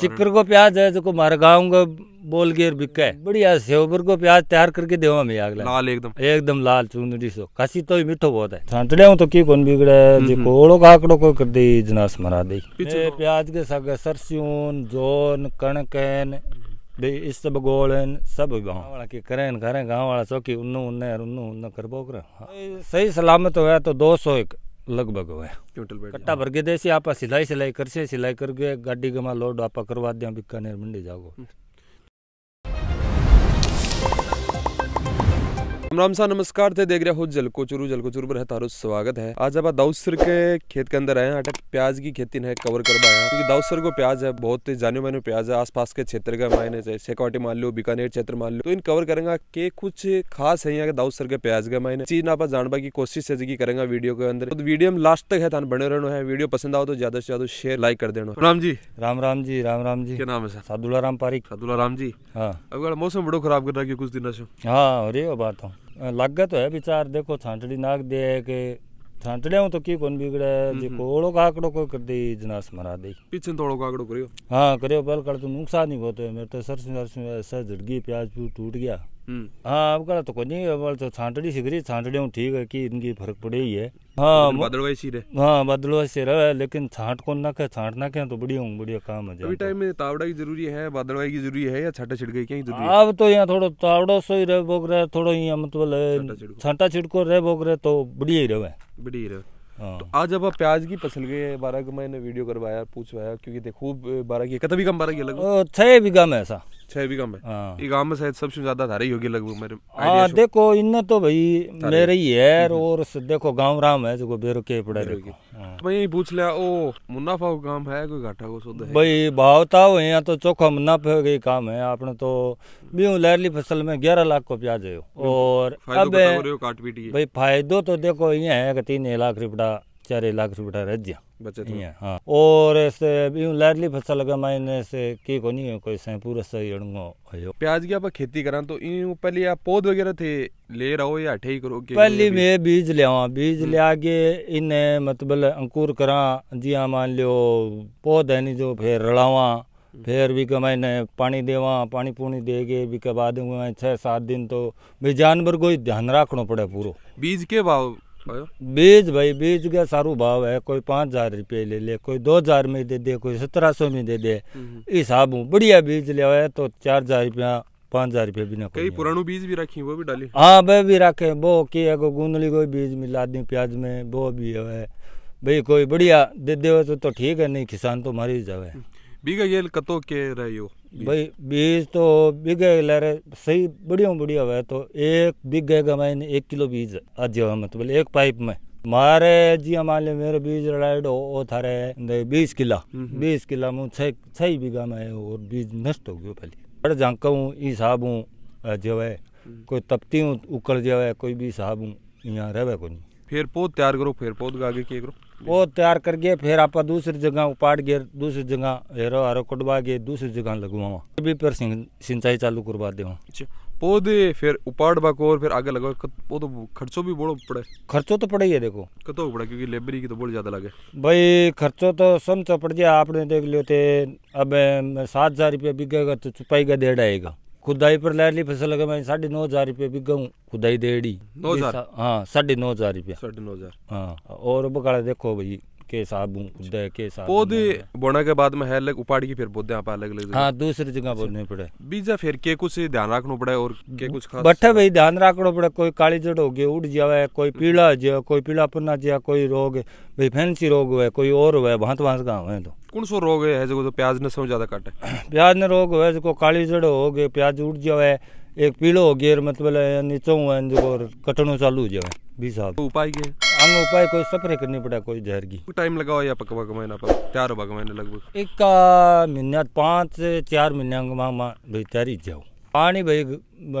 Seeker को प्याज है जो मारे गाँव का बोल के बिका है बढ़िया सेवर को प्याज तैयार करके देव हमें आग लाल एकदम एकदम लाल चुनरी सो कसी तो मिठो बहुत है सांतड़िया तो की कौन बिगड़े जी हम्म, कोड़ो हम्म। का आकड़ो को कर दी जनास मरा दे प्याज के साग सरसून जोन कणकन बे इस सब गोलन सब गांव वाला के करें करें गांव वाला चौकी उन्नू उन्ने उन्नू उन्ने कर बोकर हाँ। सही सलामत हो तो दो सौ एक लगभग हुआ क्विंटल कट्टा भर के देसी आप सिलाई सिलाई कर से सिलाई करके गाड़ी के मां लोड आपा करवा दें बीकानेर मंडी जाओ राम राम सा नमस्कार थे देख रहे हो जलको चुरू जलको चुरू पर है तारो स्वागत है आज आप दाउसर के खेत के अंदर आए हैं अटक प्याज की खेती ने कवर कर पाया क्योंकि दाउसर को प्याज है बहुत जाने माने प्याज है आसपास के क्षेत्र का मायने से सेकोटी मान लो बीकानेर क्षेत्र मान लो तो इन कवर करेंगे के कुछ खास है यहाँ के दाउसर के प्याज के मायने चीज आप जानवा की कोशिश है जी करेंगे वीडियो के अंदर तो वीडियो में लास्ट तक है थान तो बने रहना है वीडियो पसंद आओ तो ज्यादा से ज्यादा शेयर लाइक कर देना राम जी राम राम जी राम राम जी क्या नाम है साधुला राम पारिक साधुला राम जी हाँ अब मौसम बड़ो खराब कर रहा है कुछ दिनों से हाँ अरे बात हूँ तो। लागे तो है विचार देखो छांटड़ी नाक दे के छांटड़िया तो की कोन बिगड़े हम्म, जी हम्म। कोड़ो काकड़ो को कर दे जनास मरा दे पीछे तोड़ो काकड़ो करियो हां करियो बल कर तो नुकसान ही बहुत मेरे तो सरसों सरसों सर झड़ गई प्याज टूट गया हम्म। हाँ अब करा तो कुछ नहीं अब तो छांटड़ी सीख रही छांटड़ियों ठीक है कि इनकी फर्क पड़े ही है हाँ बादल वैसी रहे हाँ बादल वैसी रहे लेकिन छांट को ना के छांट ना के तो बढ़िया हूँ बढ़िया काम है अभी टाइम तो। में तावड़ा की जरूरी है बादल वाई की जरूरी है या छाटा छिड़काई की जरूरी है अब तो यहाँ थोड़ा तावड़ो सो ही रह बोग रहे थोड़ा यहाँ मतलब छांटा छिड़को रह बोग रहे तो बढ़िया ही रहे बढ़िया रहे हाँ। तो आज अब आप प्याज की फसल गए बारह का मैंने वीडियो करवाया पूछवाया क्योंकि देखो बारह की कभी कम बारह की अलग छह बीघा में ऐसा छह बीघा हाँ। में शायद सबसे ज्यादा धारा ही होगी लगभग मेरे हाँ देखो तो भाई मेरे ही है हम्म। और देखो गांव राम है जो बेरो के पड़े हाँ। तो पूछ लिया ओ मुनाफा को काम है कोई घाटा को है भाई भाव यहाँ तो चोखा मुनाफे का काम है आपने तो बीहू लहरली फसल में ग्यारह लाख को प्याज है हम्म। और अब भाई फायदो तो देखो ये है तीन लाख रुपया चार लाख रुपया रह गया हाँ और ऐसे यूं लाडली फसल लगा मायने से की कोनी है कोई से पूरा सही अड़गो हो प्याज की आप खेती करा तो इन पहले आप पौध वगैरह थे ले रहो या ठे ही करो पहले मैं बीज ले आवा बीज हम्म। ले आगे इन्हें मतलब अंकुर करा जिया मान लियो पौध है नहीं जो फिर रड़ावा हम्म। फिर भी मैंने पानी देवा पानी पूनी दे के भी के बाद छः सात दिन तो भी जानवर को ही ध्यान रखना पड़े पूरा बीज के भाव बीज भाई बीज का सारू भाव है कोई पांच हजार रुपये ले ले कोई दो हजार में दे दे कोई सत्रह सौ में दे दे हम्म, हम्म। इस हूँ बढ़िया बीज ले आया तो चार हजार रुपया पांच हजार रुपये ना कई पुरानू बीज भी रखी वो भी डाली हाँ वह भी रखे वो की है कोई गूंदली कोई बीज मिला दी प्याज में वो भी है भाई कोई बढ़िया दे दे तो, तो ठीक है नहीं किसान तो मर ही जावे हम्म। बीघा ये कतो के रहे भाई बीज तो बीघे ले रहे सही बढ़िया बढ़िया हुआ है तो एक बीघे का मैंने एक किलो बीज आज हम तो बोले एक पाइप में मारे जी मान लिया मेरे बीज राइड हो थारे बीस किला बीस किला में छह बीघा में और बीज नष्ट हो गया पहले बड़े झांका हूँ ई साहब हूँ जो है हम्म। कोई तपती हूँ उकड़ जो है कोई भी साहब हूँ यहाँ रहे को नहीं फिर पौध तैयार करो फिर पौध गागे के करो वो तैयार कर गए फिर आप दूसरी जगह उपाड़ गए दूसरी जगह हेरो हारो कटवा गए दूसरी जगह लगवावा भी फिर सिंचाई चालू करवा दे अच्छा, पौधे फिर उपाड़वा को फिर आगे लगाओ वो तो खर्चो भी बड़ो पड़े खर्चो तो पड़े ही है देखो कतो पड़े क्योंकि लेबरी की तो बहुत ज्यादा लगे भाई खर्चो तो समझो तो पड़ जाए आपने देख लियो थे अब सात हजार रुपया बीघे का तो चुपाई का देड़ आएगा खुदाई पर ली फसल लगा मैं साढ़े नौ हजार रुपये भी हूँ खुदाई देड़ी नौ हजार हाँ साढ़े नौ हजार रुपया साढ़े नौ हजार हाँ और बकाले देखो भाई के हिसाब खुदे अच्छा। के हिसाब पौधे बोने के बाद में है अलग उपाड़ के फिर पौधे आप अलग अलग हाँ दूसरी जगह अच्छा। बोने पड़े बीजा फिर के कुछ ध्यान रखना पड़े और के कुछ बट्ठे भाई ध्यान रखना पड़े कोई काली जड़ हो गई उड़ जावे कोई हम्म। पीला हो जाए कोई पीला पन्ना जाए कोई रोग भाई फैंसी रोग हुए कोई और हुए भांत भांत का हुए तो कौन सो रोग है जो तो प्याज ने सब ज्यादा काटे प्याज ने रोग हुआ जो काली जड़ हो गए प्याज उड़ जावे एक पीलो हो गए मतलब नीचो हुआ जो कटनो चालू हो जाए बीस उपाय के अंग उपाय कोई सफरे करनी पड़ा कोई जहर की टाइम लगा हुआ पक पक महीना पर चार पक महीने लगभग एक महीना पाँच चार महीने में तैयारी जाओ पानी भाई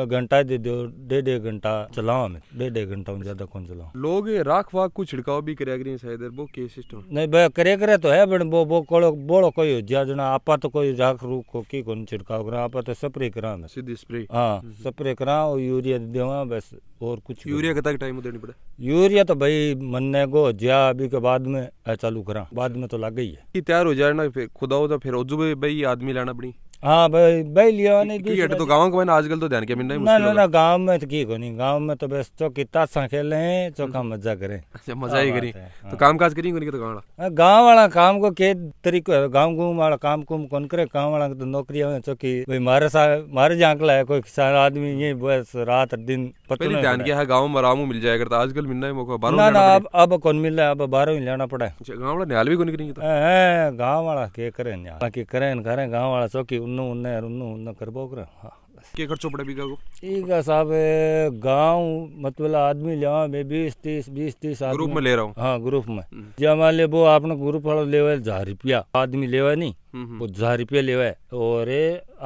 घंटा दे दो डेढ़ घंटा चलाओ हमें डेढ़ घंटा में ज्यादा कौन चलाओ लोग राख वाख कुछ छिड़काव भी करे करें शायद वो के सिस्टम नहीं भाई करे करे तो है बट वो वो कोड़ो बोलो कोई ज्यादा जा जना आपा तो कोई राख रूख को की कौन छिड़काव करा आप तो स्प्रे करा मैं सीधी स्प्रे हाँ स्प्रे हम्म, हम्म। करा और यूरिया देवा बस और कुछ यूरिया का टाइम देनी पड़े यूरिया तो भाई मन ने गो ज्या अभी के बाद में चालू करा बाद में तो लग गई है तैयार हो जाए ना खुदा हो तो फिर उजू भाई आदमी लाना पड़ी हाँ भाई भाई लियो ने क्रिकेट तो गांव को आजकल तो ध्यान के मिल ना ना ना गांव में तो की कोनी गांव में तो बस तो किता सा खेले हम्म। का मजा करे अच्छा मजा ही हाँ, करी तो हाँ। काम काज करी कोनी के तो गांव वाला हाँ, गांव वाला काम को के तरीको है गांव गुम वाला काम कुम कोन करे गांव वाला तो नौकरी है तो की भाई मारे सा मारे जांकला है कोई किसान आदमी ये बस रात दिन पतले ध्यान के है गांव मरा आराम मिल जाएगा तो आजकल मिलना है मौका बारो ना ना अब अब कौन मिल रहा है अब बारो ही लेना पड़ा अच्छा, गांव वाला निहाल भी कोनी करी करेंगे तो? गांव वाला के करे ना बाकी करे करे गांव वाला चौकी गांव मतलब आदमी ग्रुप में ले रहा ग्रुप में ले वो आपने ग्रुप वाला रुपया आदमी नहीं वो रुपया और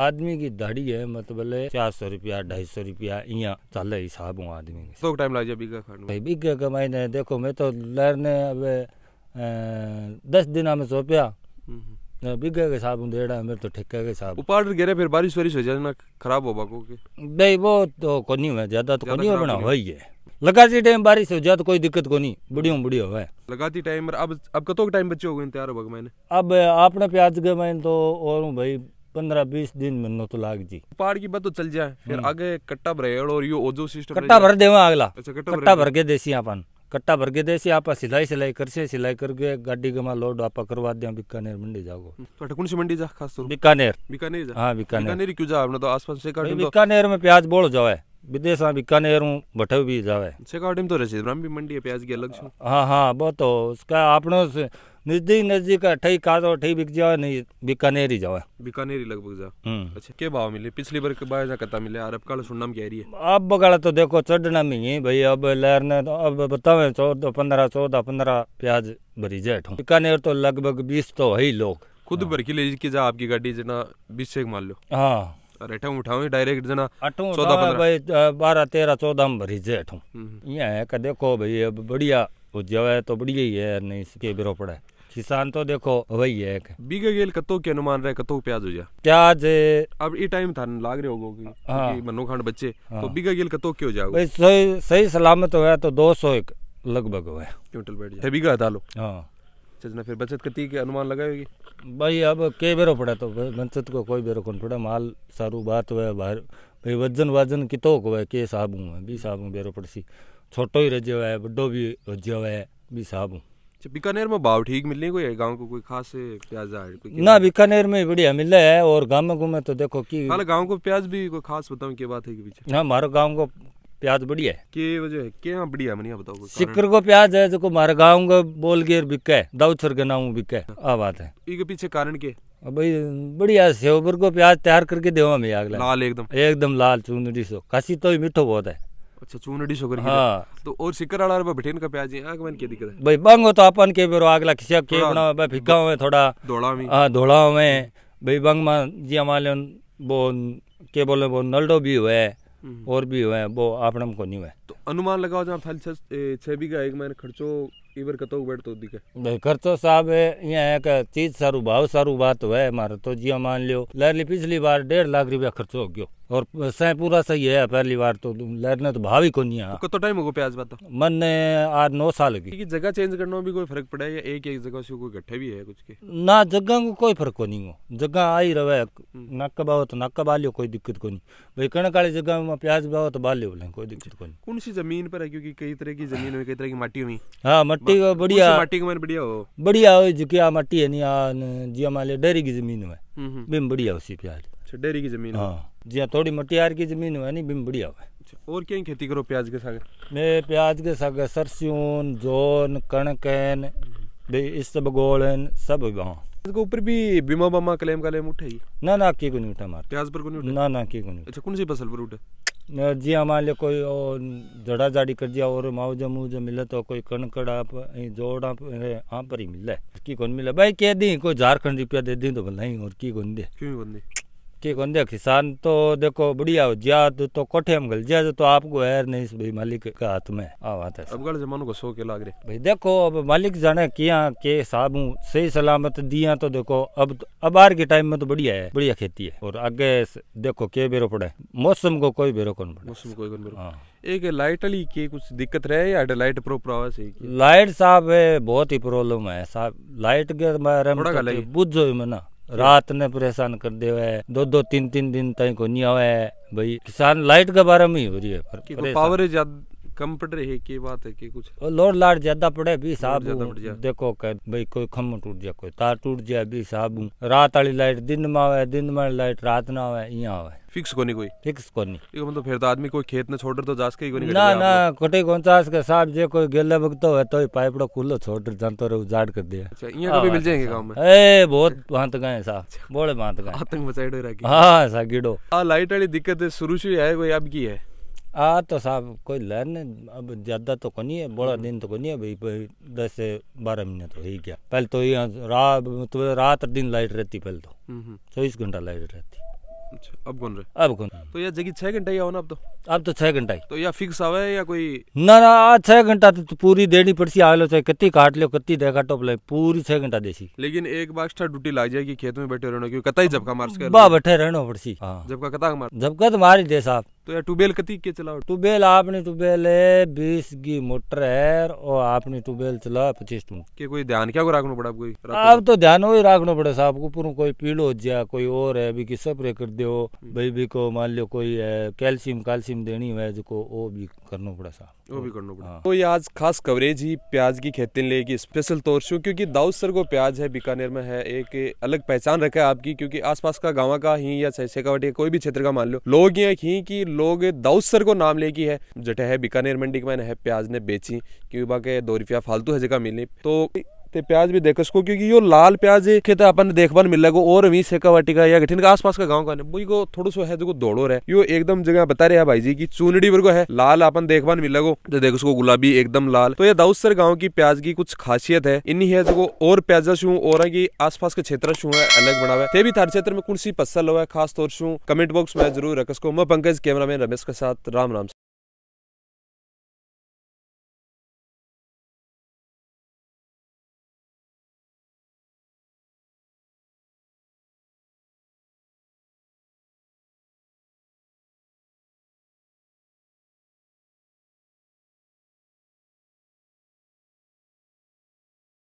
आदमी की दाढ़ी है मतलब चार सौ रुपया ढाई सौ रुपया यहाँ चल हिसाब हूँ आदमी तो टाइम बीघा बीघा कमाई ने देखो मैं तो लर ने अब दस दिन में सौंपया बिगे के हिसाब देड़ा मेरे तो ठेके के हिसाब गिरे फिर बारिश हो जाए ना खराब हो बाको के नहीं वो तो कोनी हुआ ज्यादा तो कोनी बना हो ही है लगाती टाइम बारिश हो जाए तो कोई दिक्कत को नहीं हुआ लगाती टाइम अब अब कतो टाइम बचे हो गए तैयार होगा मैंने अब आपने प्याज गए मैंने तो और भाई पंद्रह बीस दिन महीनों तो लाग जी पहाड़ की बात तो चल जाए फिर हम्म। आगे कट्टा और यो ओजो सिस्टम कट्टा भर अगला अच्छा, कट्टा भर के देसी अपन कट्टा भर के देसी आप सिलाई सिलाई कर से सिलाई करके गाड़ी के मां लोड आप करवा दें बीकानेर मंडी जाओ तो कौन सी मंडी जा खास तौर बीकानेर बीकानेर हां बीकानेर बीकानेर क्यों जा आपने तो आसपास से काट तो- बीकानेर में प्याज बोल जावे विदेश में बीकानेर हूं भटव भी जावे से काट तो रसीद राम भी मंडी है प्याज की अलग हां हां वो तो उसका आपने नजदीक नजदीक अठाई का तो अठाई बिक जाओ नहीं बीकानेर ही जाओ बीकानेर ही लगभग जाओ हम्म। अच्छा के भाव मिले पिछली बार के बारह कता मिले अरब काल सुनना में कह रही है अब बगाड़ा तो देखो चढ़ना में ही भाई अब लहर ने तो अब बतावे चौदह पंद्रह चौदह पंद्रह प्याज भरी जाए बीकानेर तो लगभग बीस तो है ही लोग खुद हाँ। भर के ले के जा आपकी गाड़ी जना बीस से मान लो हाँ डायरेक्ट जना चौदह भाई बारह तेरह चौदह में भरी जाए हम्म। यहाँ है देखो भाई अब बढ़िया हो जाए तो बढ़िया ही है नहीं इसके बिरो पड़ा किसान तो देखो वही है बीघे गेल कतो के अनुमान रहे कतो प्याज हो जा प्याज अब ये टाइम था लाग रहे होगो की हाँ। मनो खान बच्चे तो हाँ। बीघे गेल कतो क्यों जाओ भाई सही सही सलामत हो तो 200 एक लगभग होया क्विंटल बैठ जाए बीघा डालो हां सजना अच्छा, फिर बचत कती के अनुमान लगाएगी भाई अब के बेरो पड़ा तो बचत को कोई बेरो कोन पड़ा माल सारू बात हुआ बाहर भाई वजन वजन कितो को है के हिसाब हूं बी हिसाब हूं बेरो पड़सी छोटो ही रजे हुआ है बड़ो भी रजे हुआ है बी हिसाब हूं अच्छा बीकानेर में भाव ठीक मिलने कोई गांव को कोई खास प्याज ना बीकानेर में बढ़िया मिले है और गाँव में घूमे तो देखो की गाँव को प्याज भी कोई खास बताओ क्या बात है हमारे गाँव को प्याज बढ़िया है के वजह है के यहाँ बढ़िया मैंने बताओ सिक्कर को प्याज है जो मारे गाँव का बोल गेर बिके दाऊदसर के नाम बिके आ बात है इसके पीछे कारण के भाई बढ़िया सेवबर को प्याज तैयार करके देवा में आग लाल एकदम एकदम लाल चुनरी सो काशी तो ही मिठो बहुत है अच्छा चून चूनड़ी शुगर हां तो और सिकर वाला रे बिटेन का प्याज आ मन के दिक्कत भाई बंगो तो अपन के बेरो आग लग सब के हाँ। बना बा फिका होवे थोड़ा धोला में हां धोला में भाई बंग में जी हमारे वो के बोले वो नलडो भी हुए हम्म। और भी हुए वो आपनम को नहीं हुए तो अनुमान लगाओ जहां फल छ छह बीघा एक महीने खर्चो ઈવર કતો બેઠતો દીકે ભાઈ ખર્ચો સાહેબ અહીંયા એક ચીજ સારું ભાવ સારું વાત હોય મારે તો जिया मान लियो लहरली पिछली बार डेढ़ लाख रुपया खर्च हो गयो और सह पूरा सही है पहली बार तो लहरने तो भाव ही को नहीं है तो टाइम होगा प्याज बात मन ने आज नौ साल की जगह चेंज करना भी कोई फर्क पड़ा है या एक एक जगह से कोई इकट्ठे भी है कुछ के ना जगह को कोई फर्क को नहीं हो जगह आई रहे हम्म। नाक बाहो तो नाक बालियो कोई दिक्कत को नहीं भाई कणक वाली जगह में प्याज बाहो तो बालियो बोले कोई दिक्कत को नहीं कौन सी जमीन पर है क्योंकि कई तरह की जमीन हुई कई तरह की माटी हुई हाँ मट्टी का बढ़िया मट्टी का बढ़िया हो बढ़िया हो झुकी मट्टी है नहीं जिया मान लिया की जमीन में हम्म, हम्म। बिम बढ़िया उसी प्याज अच्छा, डेयरी की जमीन हाँ जिया थोड़ी मट्टी की जमीन में नहीं बिम बढ़िया हुआ अच्छा, और क्या खेती करो प्याज के साग मैं प्याज के साग सरसों जोन कणकन हम्म। इस सब गोलन सब उगाऊँ इसके ऊपर भी बीमा बामा क्लेम क्लेम उठेगी ना ना के को नहीं उठा मार प्याज पर को नहीं उठा ना ना के को नहीं अच्छा कौन सी फसल पर उठे जी हमारे लिए कोई जड़ा जाड़ी कर दिया और मुआवजा मुआवजा मिले तो कोई कणकड़ जोड़ा जोड़ आप पर ही मिले की कौन मिले भाई कह दी कोई झारखंड रुपया दे दी तो भला ही और की कौन दे क्यों बंदी ठीक है देख किसान तो देखो बढ़िया हो जिया तो कोठे में गल जिया तो आपको है नहीं भाई मालिक का हाथ में आवात है अफगान जमानो को सो के लाग रहे भाई देखो अब मालिक जाने किया के हिसाब साबू सही सलामत दिया तो देखो अब तो, अब आर के टाइम में तो बढ़िया है बढ़िया खेती है और आगे देखो के बेरो पड़े मौसम को कोई बेरो कौन पड़े मौसम कोई कौन बेरो हाँ। एक लाइट अली के कुछ दिक्कत रहे या लाइट प्रॉपर आवाज से लाइट साहब बहुत ही प्रॉब्लम है साहब लाइट के बारे में तो बुझो ना रात ने परेशान कर दे है दो दो तीन तीन दिन तक को नहीं आवा है भाई किसान लाइट के बारे में ही हो रही है पावर ही ज्यादा कम पड़ रही है की बात है की कुछ लोड लाड ज्यादा पड़े भी साहब देखो के भाई कोई खम टूट जाए कोई तार टूट जाए भी साहब रात वाली लाइट दिन में आवे दिन में लाइट रात ना आवे यहाँ आवे फिक्स कोनी कोई फिक्स कोनी ये मतलब फिर तो आदमी कोई खेत ने छोड़ तो जास के कोनी ना ना कटे कौन सा के साहब जे कोई गेले बगतो है तो पाइपड़ो खुलो छोड़ जानतो रे उजाड़ कर दिया अच्छा यहां कभी हाँ, मिल जाएंगे गांव अच्छा। में ए बहुत वहां तक गए साहब बोले वहां तक आतंक मचाइडो रखी हां सा गिडो आ लाइट वाली दिक्कत शुरू से है कोई अब की है आ हाँ, तो साहब कोई लाइन अब ज़्यादा तो को है बड़ा हम्म। दिन तो को है भाई दस से बारह महीने तो ही क्या पहले तो यहाँ रात तो रात दिन लाइट रहती पहले तो हम्म, हम्म। चौबीस घंटा लाइट रहती अच्छा, अब कौन रहे अब कौन तो यह जगह छह घंटा ही आओ ना अब तो अब तो छह घंटा ही तो यह फिक्स आवा है या कोई ना ना आज छह घंटा तो, पूरी देनी पड़ती आ लो चाहे कत्ती काट लो कत्ती देखा टोप ले पूरी छह घंटा देसी लेकिन एक बार एक्स्ट्रा ड्यूटी लग जाएगी खेत में बैठे रहना क्योंकि कता ही झपका मार सके बा बैठे रहना पड़ती हाँ। पड़सी जबका कता मार जबका तो मार ही दे साहब तो यार ट्यूबवेल कति के चलाओ ट्यूबवेल आपने ट्यूबवेल है बीस की मोटर है और आपने ट्यूबवेल चला पच्चीस टू के कोई ध्यान क्या को रखना पड़ा कोई आप तो।, तो ध्यान वही रखना पड़े साहब को पूरा कोई पीड़ हो जा कोई और है अभी की स्प्रे कर दो हम्म। भाई भी को मान लो कोई है कैल्शियम कैल्शियम देनी है जो को वो भी करना पड़ा साहब वो भी करना पड़ा तो ये आज खास कवरेज ही प्याज की खेती लेगी स्पेशल तौर से क्योंकि दाऊद सर को प्याज है बीकानेर में है एक अलग पहचान रखा है आपकी क्योंकि आसपास का गाँव का ही या शेखावट या कोई भी क्षेत्र का मान लो लोग ये ही कि लोग दाऊद सर को नाम लेगी है जटे है बीकानेर मंडी के मैंने है प्याज ने बेची क्योंकि बाकी दो रुपया फालतू है जगह मिलनी तो ते प्याज भी देख सको क्योंकि यो लाल प्याज खेत अपन देखभाल मिल लगा और भी सेका वाटिका या गठिन का आसपास का गांव का वो को थोड़ा सो है जो दौड़ो रहे यो एकदम जगह बता रहे हैं भाई जी की चूनड़ी वर्गो है लाल अपन देखभाल मिल लगो तो देखो उसको गुलाबी एकदम लाल तो यह दाउसर गाँव की प्याज की कुछ खासियत है इन्हीं है जो और प्याजा शू और की आसपास के क्षेत्र शू है अलग बनावे ते भी थार क्षेत्र में कौन सी फसल हो है खास तौर शू कमेंट बॉक्स में जरूर रख सको मैं पंकज कैमरा रमेश के साथ राम राम